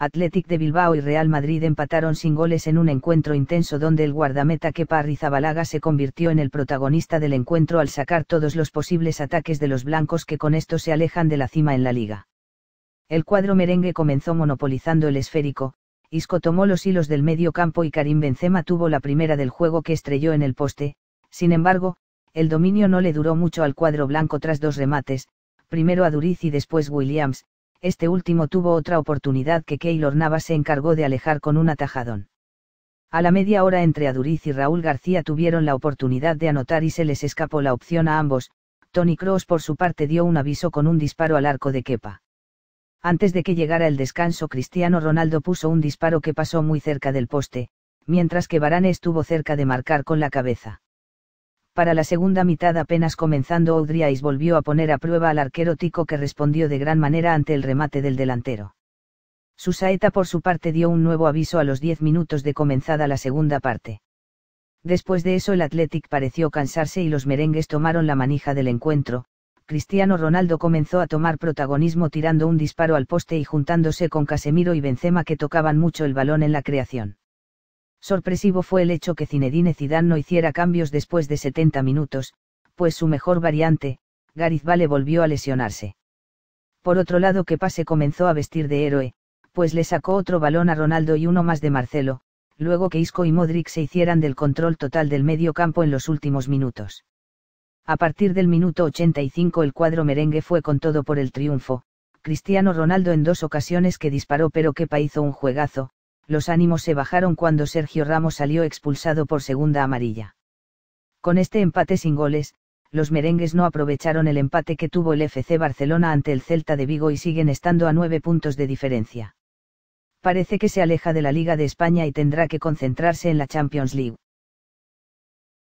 Athletic de Bilbao y Real Madrid empataron sin goles en un encuentro intenso donde el guardameta Kepa Zabalaga se convirtió en el protagonista del encuentro al sacar todos los posibles ataques de los blancos que con esto se alejan de la cima en la liga. El cuadro merengue comenzó monopolizando el esférico, Isco tomó los hilos del medio campo y Karim Benzema tuvo la primera del juego que estrelló en el poste, sin embargo, el dominio no le duró mucho al cuadro blanco tras dos remates, primero a Duriz y después Williams, este último tuvo otra oportunidad que Keylor Nava se encargó de alejar con un atajadón. A la media hora entre Aduriz y Raúl García tuvieron la oportunidad de anotar y se les escapó la opción a ambos, Tony Cross por su parte dio un aviso con un disparo al arco de Kepa. Antes de que llegara el descanso Cristiano Ronaldo puso un disparo que pasó muy cerca del poste, mientras que Varane estuvo cerca de marcar con la cabeza. Para la segunda mitad apenas comenzando Audriais volvió a poner a prueba al arquero Tico que respondió de gran manera ante el remate del delantero. Su saeta por su parte dio un nuevo aviso a los 10 minutos de comenzada la segunda parte. Después de eso el Athletic pareció cansarse y los merengues tomaron la manija del encuentro. Cristiano Ronaldo comenzó a tomar protagonismo tirando un disparo al poste y juntándose con Casemiro y Benzema que tocaban mucho el balón en la creación. Sorpresivo fue el hecho que Zinedine Zidane no hiciera cambios después de 70 minutos, pues su mejor variante, Gareth Bale volvió a lesionarse. Por otro lado, Kepa se comenzó a vestir de héroe, pues le sacó otro balón a Ronaldo y uno más de Marcelo, luego que Isco y Modric se hicieran del control total del medio campo en los últimos minutos. A partir del minuto 85 el cuadro merengue fue con todo por el triunfo, Cristiano Ronaldo en dos ocasiones que disparó pero Kepa hizo un juegazo, los ánimos se bajaron cuando Sergio Ramos salió expulsado por segunda amarilla. Con este empate sin goles, los merengues no aprovecharon el empate que tuvo el FC Barcelona ante el Celta de Vigo y siguen estando a nueve puntos de diferencia. Parece que se aleja de la Liga de España y tendrá que concentrarse en la Champions League.